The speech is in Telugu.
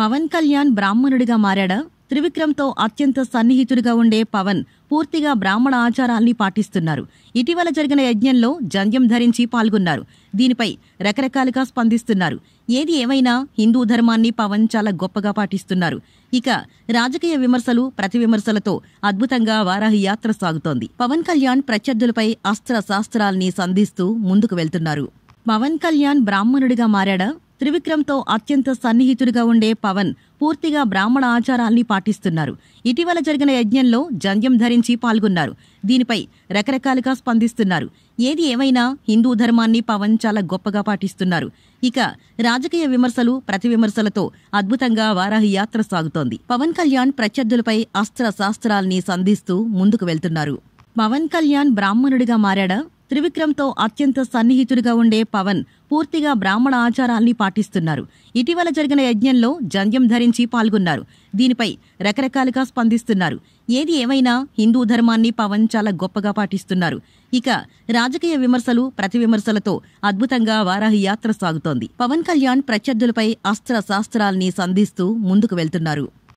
పవన్ కళ్యాణ్ బ్రాహ్మణుడిగా మారాడా త్రివిక్రమ్తో అత్యంత సన్నిహితుడిగా ఉండే పవన్ పూర్తిగా బ్రాహ్మణ ఆచారాల్ని పాటిస్తున్నారు ఇటీవల జరిగిన యజ్ఞంలో జంధ్యం ధరించి పాల్గొన్నారు దీనిపై రకరకాలుగా స్పందిస్తున్నారు ఏది ఏమైనా హిందూ ధర్మాన్ని పవన్ చాలా గొప్పగా పాటిస్తున్నారు ఇక రాజకీయ విమర్శలు ప్రతి విమర్శలతో అద్భుతంగా వారాహి యాత్ర సాగుతోంది పవన్ కళ్యాణ్ ప్రత్యర్థులపై అస్త్ర శాస్త్రాల్ని సంధిస్తూ ముందుకు వెళ్తున్నారు పవన్ కళ్యాణ్ బ్రాహ్మణుడిగా మారాడా త్రివిక్రమ్తో అత్యంత సన్నిహితుడిగా ఉండే పవన్ పూర్తిగా బ్రాహ్మణ ఆచారాల్ని పాటిస్తున్నారు ఇటీవల జరిగిన యజ్ఞంలో జంధ్యం ధరించి పాల్గొన్నారు దీనిపై రకరకాలుగా స్పందిస్తున్నారు ఏది ఏమైనా హిందూ ధర్మాన్ని పవన్ చాలా గొప్పగా పాటిస్తున్నారు ఇక రాజకీయ విమర్శలు ప్రతి విమర్శలతో అద్భుతంగా వారాహి యాత్ర సాగుతోంది పవన్ కళ్యాణ్ ప్రత్యర్థులపై అస్త్ర శాస్త్రాల్ని సంధిస్తూ ముందుకు వెళ్తున్నారు పవన్ కళ్యాణ్ బ్రాహ్మణుడిగా మారాడా త్రివిక్రమ్తో అత్యంత సన్నిహితుడిగా ఉండే పవన్ పూర్తిగా బ్రాహ్మణ ఆచారాల్ని పాటిస్తున్నారు ఇటీవల జరిగిన యజ్ఞంలో జంధ్యం ధరించి పాల్గొన్నారు దీనిపై రకరకాలుగా స్పందిస్తున్నారు ఏది ఏమైనా హిందూ ధర్మాన్ని పవన్ చాలా గొప్పగా పాటిస్తున్నారు ఇక రాజకీయ విమర్శలు ప్రతి విమర్శలతో అద్భుతంగా వారాహి యాత్ర సాగుతోంది పవన్ కళ్యాణ్ ప్రత్యర్థులపై అస్త్ర శాస్త్రాల్ని సంధిస్తూ ముందుకు వెళ్తున్నారు